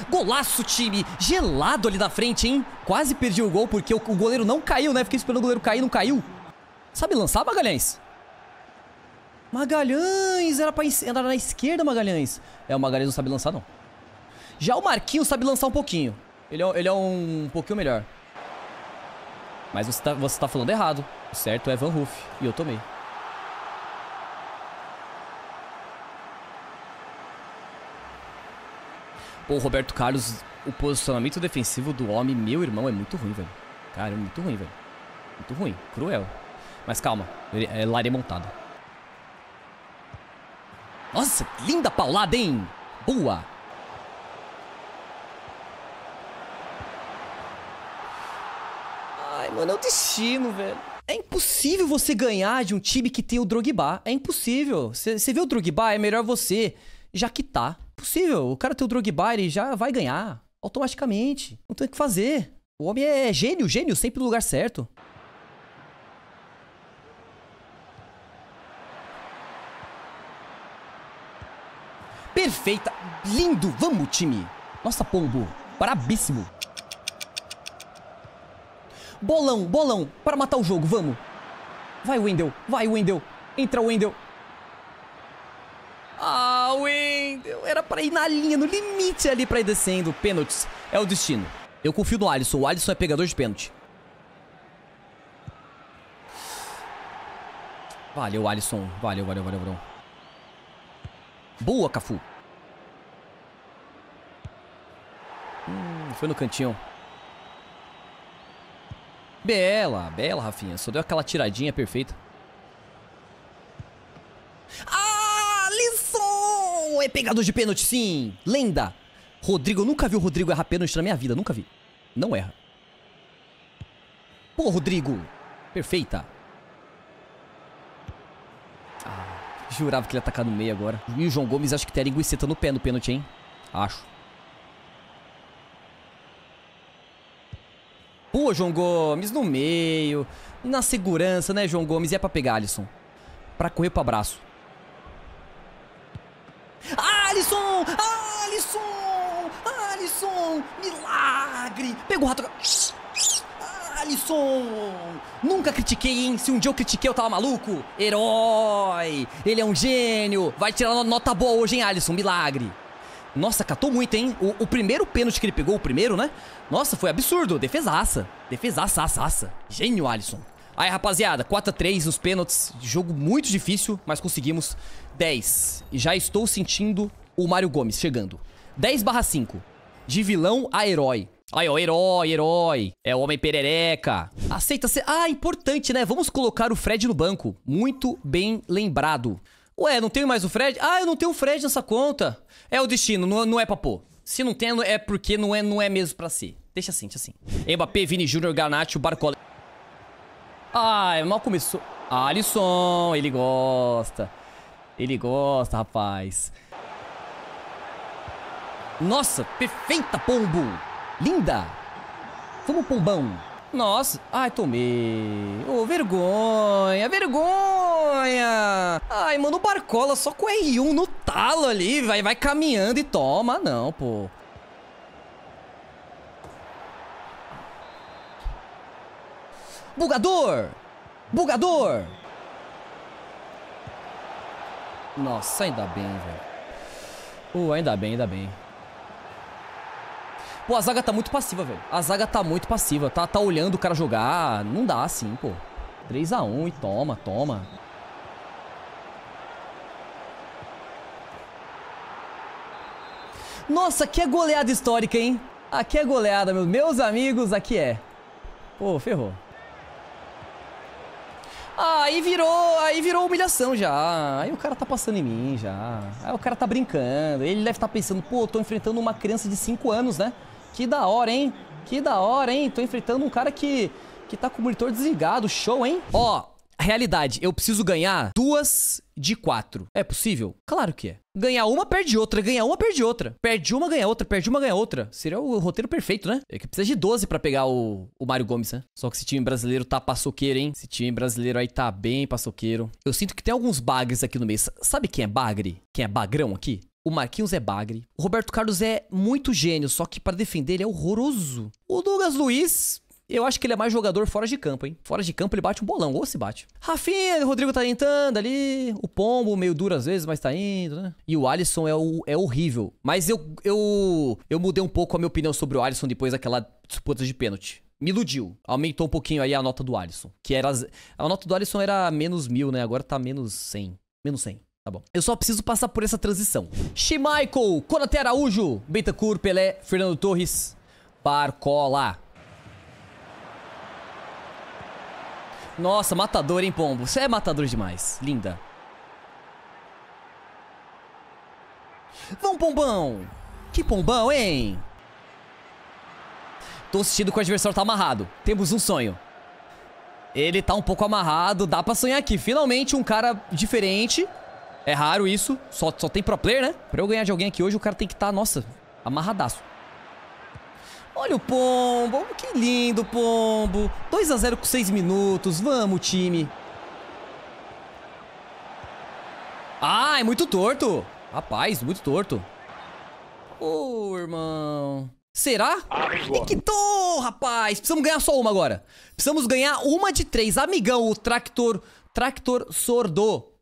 Golaço, time! Gelado ali na frente, hein? Quase perdi o gol porque o, goleiro não caiu, né? Fiquei esperando o goleiro cair, não caiu. Sabe lançar, Magalhães? Magalhães! Era pra andar na esquerda, Magalhães. É, o Magalhães não sabe lançar, não. Já o Marquinhos sabe lançar um pouquinho. Ele é, ele é um, pouquinho melhor. Mas você tá, você tá falando errado. O certo é Van Ruff E eu tomei. Pô, Roberto Carlos, o posicionamento defensivo do homem, meu irmão, é muito ruim, velho. Cara, é muito ruim, velho. Muito ruim, cruel. Mas calma, é lareia montada. Nossa, linda paulada, hein? Boa! Ai, mano, é o destino, velho. É impossível você ganhar de um time que tem o Drogba. É impossível. Você vê o Drogba, é melhor você já quitar. Tá. Impossível. O cara tem o Drogba, ele já vai ganhar. Automaticamente. Não tem o que fazer. O homem é gênio, gênio, sempre no lugar certo. Perfeita. Lindo. Vamos, time. Nossa, pombo. Brabíssimo. Bolão, bolão. Para matar o jogo, vamos. Vai, Wendel. Vai, Wendel. Entra, Wendel. Ah, Wendel. Eu era para ir na linha, no limite ali para ir descendo. Pênaltis é o destino. Eu confio no Alisson. O Alisson é pegador de pênalti. Valeu, Alisson. Valeu, valeu, valeu, Bruno Boa, Cafu. Hum, foi no cantinho. Bela, bela, Rafinha. Só deu aquela tiradinha perfeita. é pegador de pênalti, sim. Lenda. Rodrigo, eu nunca vi o Rodrigo errar pênalti na minha vida, nunca vi. Não erra. Pô, Rodrigo. Perfeita. Ah, jurava que ele ia atacar no meio agora. E o João Gomes acho que tem a linguiça no pé no pênalti, hein? Acho. Pô, João Gomes, no meio. Na segurança, né, João Gomes? E é pra pegar, Alisson. Pra correr pro abraço. Alisson! Alisson! Alisson! Milagre! Pegou o rato. Alisson! Nunca critiquei, hein? Se um dia eu critiquei, eu tava maluco. Herói! Ele é um gênio! Vai tirar nota boa hoje, hein, Alisson? Milagre! Nossa, catou muito, hein? O, o primeiro pênalti que ele pegou, o primeiro, né? Nossa, foi absurdo. Defesaça. Defesaça, aça, aça. Gênio, Alisson. Aí, rapaziada, 4x3 nos pênaltis. Jogo muito difícil, mas conseguimos 10. E já estou sentindo o Mário Gomes chegando. 10 barra 5. De vilão a herói. Aí, ó, herói, herói. É o homem perereca. Aceita ser... Ah, importante, né? Vamos colocar o Fred no banco. Muito bem lembrado. Ué, não tenho mais o Fred? Ah, eu não tenho o Fred nessa conta. É o destino, não, não é pra pôr. Se não tem, é porque não é, não é mesmo pra ser. Si. Deixa assim, deixa assim. Mbappé, Vini Júnior, Garnacho, Barcola. Ah, é, mal começou. Alisson, ele gosta. Ele gosta, rapaz. Nossa, perfeita, pombo! Linda! Vamos, pombão! Nossa, ai, tomei. Ô, oh, vergonha, vergonha! Ai, mano, o Barcola só com R1 no talo ali, vai, vai caminhando e toma. Não, pô. Bugador! Bugador! Nossa, ainda bem, velho. Uh, ainda bem, ainda bem. Pô, a zaga tá muito passiva, velho. A zaga tá muito passiva. Tá, tá olhando o cara jogar. Não dá assim, pô. 3x1 e toma, toma. Nossa, que goleada histórica, hein? Aqui ah, é goleada, meus, amigos, aqui é. Pô, ferrou. Ah, aí virou, aí virou humilhação já. Aí o cara tá passando em mim já. Aí o cara tá brincando. Ele deve estar tá pensando, pô, tô enfrentando uma criança de 5 anos, né? Que da hora, hein? Que da hora, hein? Tô enfrentando um cara que, que tá com o monitor desligado. Show, hein? Ó, realidade, eu preciso ganhar duas de quatro. É possível? Claro que é. Ganhar uma, perde outra. Ganhar uma, perde outra. Perde uma, ganha outra. Perde uma, ganha outra. Seria o roteiro perfeito, né? É que precisa de 12 para pegar o, o Mário Gomes, né? Só que esse time brasileiro tá paçoqueiro, hein? Esse time brasileiro aí tá bem paçoqueiro. Eu sinto que tem alguns bagres aqui no meio. Sabe quem é bagre? Quem é bagrão aqui? o Marquinhos é bagre. O Roberto Carlos é muito gênio, só que para defender ele é horroroso. O Douglas Luiz, eu acho que ele é mais jogador fora de campo, hein? Fora de campo ele bate um bolão, ou se bate. Rafinha, o Rodrigo tá tentando ali. O Pombo, meio duro às vezes, mas tá indo, né? E o Alisson é, o, é horrível. Mas eu, eu, eu mudei um pouco a minha opinião sobre o Alisson depois daquela disputa de pênalti. Me iludiu. Aumentou um pouquinho aí a nota do Alisson. Que era. A nota do Alisson era menos mil, né? Agora tá menos 100. Menos 100. Tá bom. Eu só preciso passar por essa transição. Shimichael, Konaté Araújo, Beitacur, Pelé, Fernando Torres, Barcola. Nossa, matador, hein, Pombo? Você é matador demais. Linda. Vão, Pombão! Que Pombão, hein? Tô sentindo que o adversário tá amarrado. Temos um sonho. Ele tá um pouco amarrado, dá pra sonhar aqui. Finalmente um cara diferente é raro isso. Só, só tem pro player, né? Pra eu ganhar de alguém aqui hoje, o cara tem que estar, tá, nossa, amarradaço. Olha o Pombo. Que lindo, Pombo. 2x0 com 6 minutos. Vamos, time. Ah, é muito torto. Rapaz, muito torto. Ô, oh, irmão. Será? Liquidou, rapaz. Precisamos ganhar só uma agora. Precisamos ganhar uma de três. Amigão, o Tractor... Tractor sordou.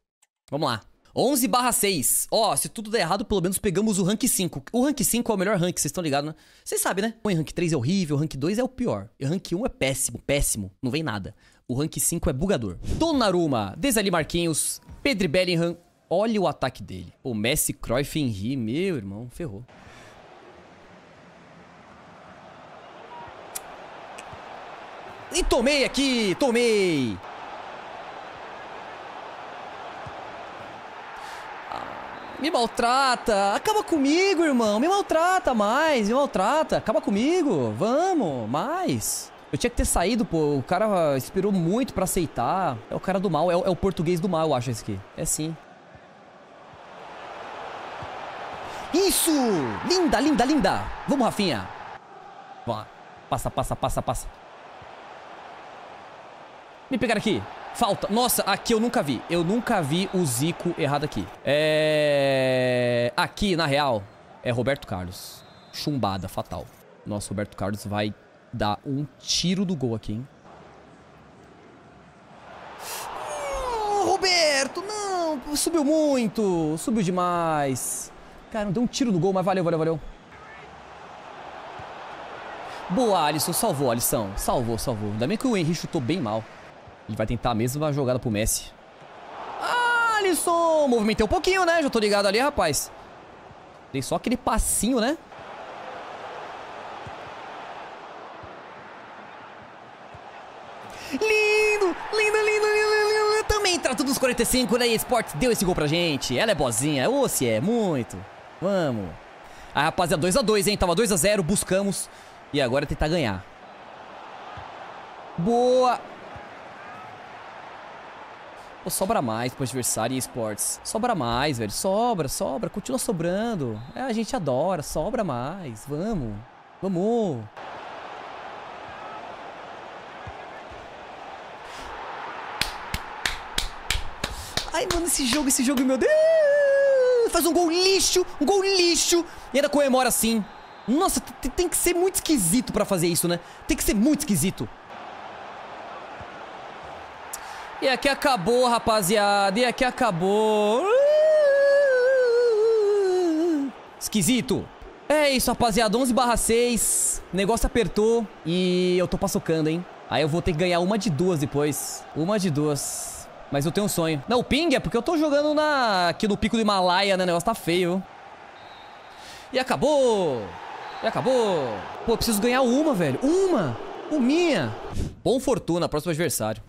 Vamos lá. 11 barra 6. Ó, se tudo der errado, pelo menos pegamos o rank 5. O rank 5 é o melhor rank, vocês estão ligados, né? Vocês sabem, né? O rank 3 é horrível, o rank 2 é o pior. E o rank 1 é péssimo, péssimo. Não vem nada. O rank 5 é bugador. Donnarumma, Desali Marquinhos, Pedro Bellingham. Olha o ataque dele. O Messi, Cruyff, Henry, meu irmão, ferrou. E tomei aqui, tomei! Me maltrata. Acaba comigo, irmão. Me maltrata mais. Me maltrata. Acaba comigo. Vamos, mais. Eu tinha que ter saído, pô. O cara esperou muito pra aceitar. É o cara do mal. É o, é o português do mal, eu acho, esse aqui. É sim. Isso! Linda, linda, linda. Vamos, Rafinha. Vamos lá. Passa, passa, passa, passa. Me pegaram aqui. Falta. Nossa, aqui eu nunca vi. Eu nunca vi o Zico errado aqui. É... Aqui, na real, é Roberto Carlos. Chumbada, fatal. Nossa, Roberto Carlos vai dar um tiro do gol aqui, hein? Ah, Roberto, não. Subiu muito. Subiu demais. Cara, não deu um tiro no gol, mas valeu, valeu, valeu. Boa, Alisson. Salvou, Alisson. Salvou, salvou. Ainda bem que o Henrique chutou bem mal. Ele vai tentar a mesma jogada pro Messi. Alisson! Movimentei um pouquinho, né? Já tô ligado ali, rapaz. Dei só aquele passinho, né? Lindo! Lindo, lindo, lindo, lindo! Também entra dos 45, né? E Esportes deu esse gol pra gente. Ela é bozinha. Ô, se é, muito. Vamos. Aí, rapaziada, 2x2, hein? Tava 2x0, buscamos. E agora é tentar ganhar. Boa! Pô, sobra mais pro adversário e esportes. Sobra mais, velho. Sobra, sobra. Continua sobrando. É, a gente adora. Sobra mais. Vamos. Vamos. Ai, mano, esse jogo, esse jogo, meu Deus. Faz um gol lixo, um gol lixo. E ainda comemora assim. Nossa, tem que ser muito esquisito pra fazer isso, né? Tem que ser muito esquisito. E aqui acabou, rapaziada. E aqui acabou. Esquisito. É isso, rapaziada. 11 barra 6. negócio apertou e eu tô paçocando, hein? Aí eu vou ter que ganhar uma de duas depois. Uma de duas. Mas eu tenho um sonho. Não, o ping é porque eu tô jogando na... aqui no pico do Himalaia, né? O negócio tá feio. E acabou. E acabou. Pô, eu preciso ganhar uma, velho. Uma. Uma minha. Bom fortuna, próximo adversário.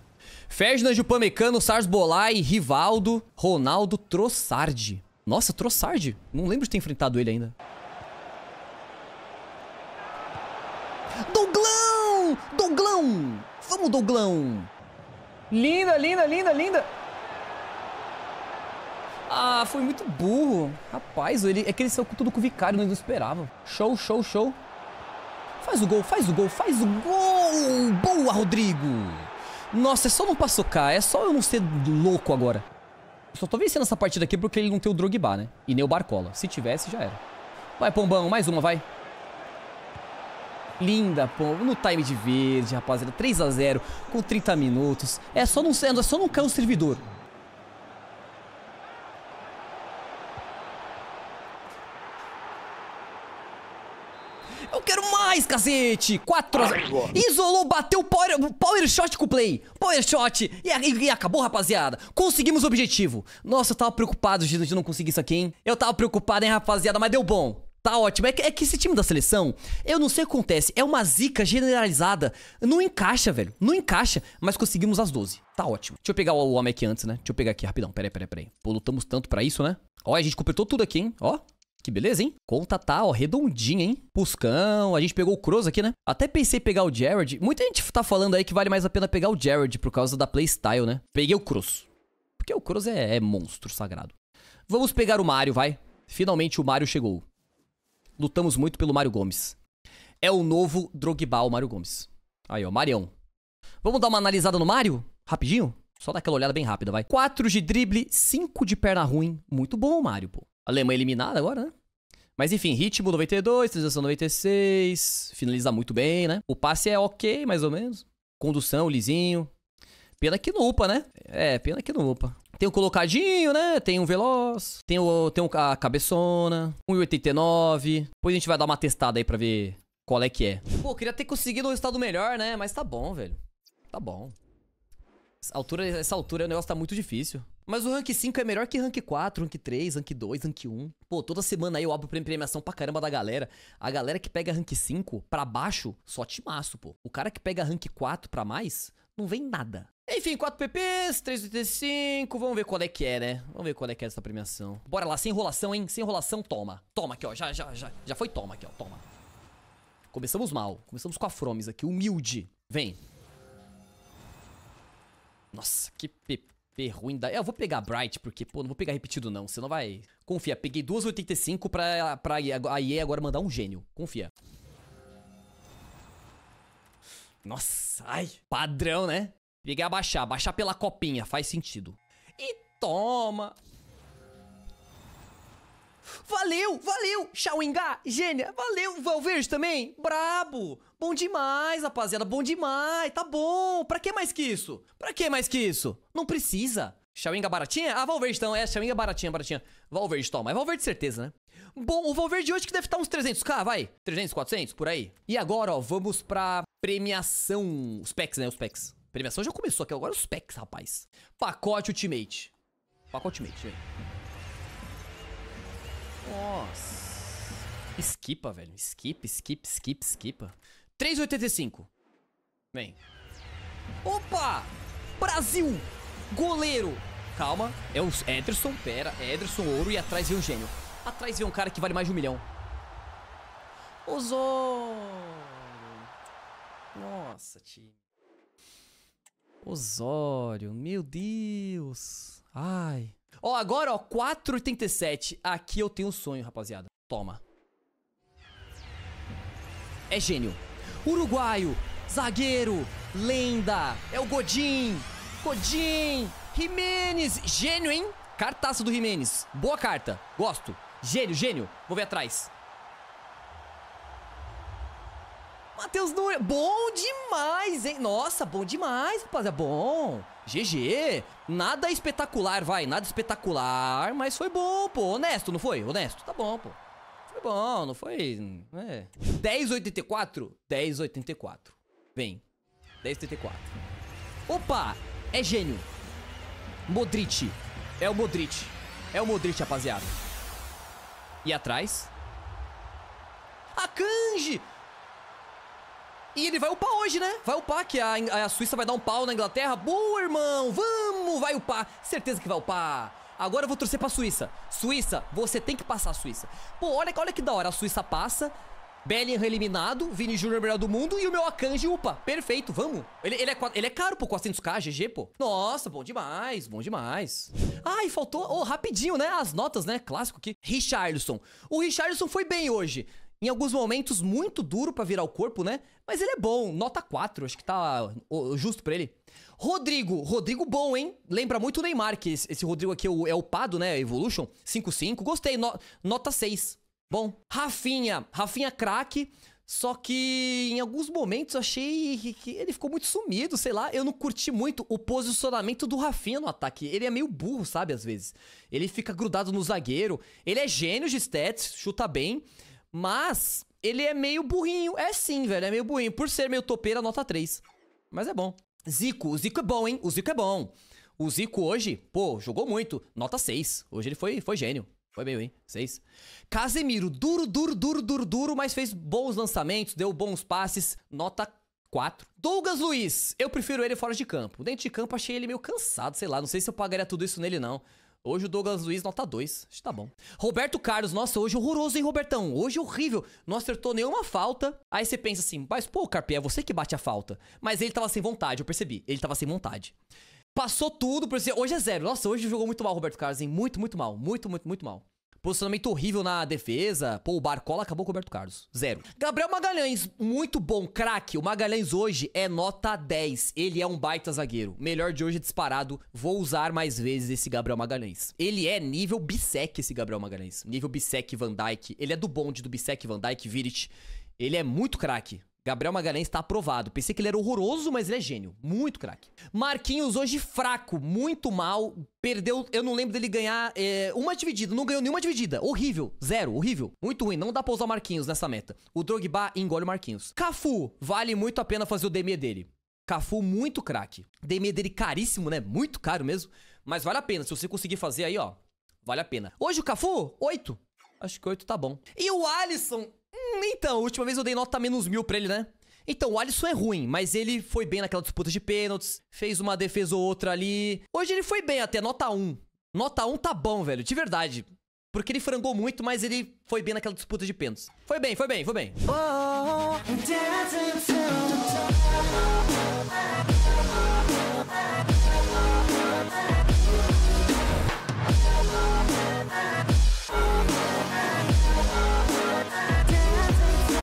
Ferdinand Jupamecano, Sars Bolai, Rivaldo, Ronaldo Trossard. Nossa, Trossard? Não lembro de ter enfrentado ele ainda. Douglão! Douglão! Vamos, Douglão! Linda, linda, linda, linda! Ah, foi muito burro. Rapaz, ele, é que ele saiu tudo com o Vicário, não esperava. Show, show, show. Faz o gol, faz o gol, faz o gol! Boa, Rodrigo! Nossa, é só não passocar, é só eu não ser louco agora. Só tô vencendo essa partida aqui porque ele não tem o Drogba, né? E nem o Barcola. Se tivesse, já era. Vai, Pombão, mais uma, vai. Linda, Pombão. No time de verde, rapaziada. 3x0 com 30 minutos. É só não, é só não cair o servidor. cacete! 4 x 0. Isolou, bateu power, power shot com o play. Power shot. E, e, e acabou, rapaziada. Conseguimos o objetivo. Nossa, eu tava preocupado de, de não conseguir isso aqui, hein? Eu tava preocupado, hein, rapaziada, mas deu bom. Tá ótimo. É que, é que, esse time da seleção, eu não sei o que acontece. É uma zica generalizada. Não encaixa, velho. Não encaixa. Mas conseguimos as 12. Tá ótimo. Deixa eu pegar o homem aqui antes, né? Deixa eu pegar aqui rapidão. Peraí, peraí, peraí. Pô, lutamos tanto pra isso, né? Ó, a gente completou tudo aqui, hein? Ó. Que beleza, hein? Conta tá, ó, redondinha, hein? Puscão, a gente pegou o Cross aqui, né? Até pensei em pegar o Jared. Muita gente tá falando aí que vale mais a pena pegar o Jared por causa da playstyle, né? Peguei o Cross, Porque o Cross é, é monstro sagrado. Vamos pegar o Mario, vai. Finalmente o Mario chegou. Lutamos muito pelo Mario Gomes. É o novo Drogba, o Mario Gomes. Aí, ó, Marião. Vamos dar uma analisada no Mario? Rapidinho? Só dá aquela olhada bem rápida, vai. 4 de drible, 5 de perna ruim. Muito bom, Mario, pô. Alemanha eliminada agora, né? Mas enfim, ritmo 92, transição 96, finaliza muito bem, né? O passe é ok, mais ou menos. Condução, lisinho. Pena que não upa, né? É, pena que não upa. Tem o colocadinho, né? Tem o veloz, tem, o, tem a cabeçona, 1,89. Depois a gente vai dar uma testada aí pra ver qual é que é. Pô, queria ter conseguido um resultado melhor, né? Mas tá bom, velho. Tá bom. Essa altura, essa altura o negócio tá muito difícil. Mas o rank 5 é melhor que rank 4, rank 3, rank 2, rank 1. Pô, toda semana aí eu abro premiação pra caramba da galera. A galera que pega rank 5 pra baixo, só te maço, pô. O cara que pega rank 4 pra mais, não vem nada. Enfim, 4 PPs, 385, vamos ver qual é que é, né? Vamos ver qual é que é essa premiação. Bora lá, sem enrolação, hein? Sem enrolação, toma. Toma aqui, ó, já, já, já. Já foi toma aqui, ó, toma. Começamos mal, começamos com a Fromes aqui, humilde. Vem. Nossa, que PP P ruim da. Eu vou pegar Bright, porque, pô, não vou pegar repetido não, Você não vai. Confia, peguei 2,85 pra, pra a EA agora mandar um gênio. Confia. Nossa, ai. Padrão, né? Peguei abaixar. Abaixar pela copinha, faz sentido. E toma! Valeu, valeu, Xauingá, gênia, valeu, Valverde também, brabo, bom demais, rapaziada, bom demais, tá bom, pra que mais que isso? Pra que mais que isso? Não precisa. Xauinga baratinha? Ah, Valverde então, é, Xauinga baratinha, baratinha. Valverde, toma, é Valverde certeza, né? Bom, o Valverde hoje que deve estar tá uns 300k, vai, 300, 400, por aí. E agora, ó, vamos pra premiação, os packs, né, os packs. Premiação já começou aqui, agora os packs, rapaz. Pacote Ultimate. Pacote Ultimate, gente. Nossa. Esquipa, velho. Skip, skip, skip, skipa. 3,85. Vem. Opa! Brasil! Goleiro! Calma, é o Ederson, pera, é Ederson Ouro e atrás vem um gênio. Atrás vem um cara que vale mais de um milhão. Osório! Nossa, time. Osório, meu Deus! Ai. Ó, agora, ó, 4,87. Aqui eu tenho um sonho, rapaziada. Toma. É gênio. Uruguaio, zagueiro, lenda. É o Godin. Godin. Jimenez. Gênio, hein? Cartaça do Jimenez. Boa carta. Gosto. Gênio, gênio. Vou ver atrás. Matheus Nunes. Bom demais, hein? Nossa, bom demais, rapaziada. Bom. GG. Nada espetacular, vai. Nada espetacular, mas foi bom, pô. Honesto, não foi? Honesto. Tá bom, pô. Foi bom, não foi... É. 10,84? 10,84. Vem. 10,84. Opa! É gênio. Modric. É o Modric. É o Modric, rapaziada. E atrás? A Kanji! E ele vai upar hoje, né? Vai upar que a, a Suíça vai dar um pau na Inglaterra. Boa, irmão! Vamos! Vai upar! Certeza que vai upar! Agora eu vou torcer pra Suíça. Suíça, você tem que passar a Suíça. Pô, olha, olha que da hora. A Suíça passa. Bellingham eliminado, Vini Júnior melhor do mundo e o meu Akanji, upa, perfeito, vamos. Ele, ele, é, ele é caro, pô, 400k, GG, pô. Nossa, bom demais, bom demais. Ah, e faltou, oh, rapidinho, né, as notas, né, clássico aqui. Richarlison. O Richarlison foi bem hoje. Em alguns momentos, muito duro para virar o corpo, né? Mas ele é bom, nota 4, acho que tá justo para ele. Rodrigo, Rodrigo bom, hein? Lembra muito o Neymar, que esse Rodrigo aqui é, é o Pado, né? Evolution, 5-5, gostei, no, nota 6. Bom, Rafinha, Rafinha craque, só que em alguns momentos eu achei que ele ficou muito sumido, sei lá. Eu não curti muito o posicionamento do Rafinha no ataque. Ele é meio burro, sabe, às vezes. Ele fica grudado no zagueiro. Ele é gênio de stats, chuta bem. Mas ele é meio burrinho. É sim, velho. É meio burrinho. Por ser meio topeira, nota 3. Mas é bom. Zico. O Zico é bom, hein? O Zico é bom. O Zico hoje, pô, jogou muito. Nota 6. Hoje ele foi, foi gênio. Foi meio hein? 6. Casemiro. Duro, duro, duro, duro, duro. Mas fez bons lançamentos, deu bons passes. Nota 4. Douglas Luiz. Eu prefiro ele fora de campo. Dentro de campo, achei ele meio cansado, sei lá. Não sei se eu pagaria tudo isso nele, não. Hoje o Douglas Luiz, nota 2. Acho que tá bom. Roberto Carlos, nossa, hoje horroroso, hein, Robertão? Hoje horrível. Não acertou nenhuma falta. Aí você pensa assim, mas pô, Carpi, é você que bate a falta. Mas ele tava sem vontade, eu percebi. Ele tava sem vontade. Passou tudo por ser. Hoje é zero. Nossa, hoje jogou muito mal, Roberto Carlos, hein? Muito, muito mal. Muito, muito, muito mal. Posicionamento horrível na defesa. Pô, o Barcola acabou com o Roberto Carlos. Zero. Gabriel Magalhães, muito bom, craque. O Magalhães hoje é nota 10. Ele é um baita zagueiro. Melhor de hoje é disparado. Vou usar mais vezes esse Gabriel Magalhães. Ele é nível Bissec, esse Gabriel Magalhães. Nível Bissec Van Dyke. Ele é do bonde do Bissec Van Dyke Virit. Ele é muito craque. Gabriel Magalhães está aprovado. Pensei que ele era horroroso, mas ele é gênio. Muito craque. Marquinhos hoje fraco, muito mal. Perdeu, eu não lembro dele ganhar é, uma dividida. Não ganhou nenhuma dividida. Horrível. Zero, horrível. Muito ruim. Não dá pra usar Marquinhos nessa meta. O Drogba engole o Marquinhos. Cafu, vale muito a pena fazer o DME dele. Cafu, muito craque. DME dele caríssimo, né? Muito caro mesmo. Mas vale a pena. Se você conseguir fazer aí, ó. Vale a pena. Hoje o Cafu, oito. Acho que oito tá bom. E o Alisson, Hum, então, última vez eu dei nota menos mil pra ele, né? Então, o Alisson é ruim, mas ele foi bem naquela disputa de pênaltis, fez uma defesa ou outra ali. Hoje ele foi bem até, nota 1. Nota 1 tá bom, velho, de verdade. Porque ele frangou muito, mas ele foi bem naquela disputa de pênaltis. Foi bem, foi bem, foi bem. Oh, oh, oh.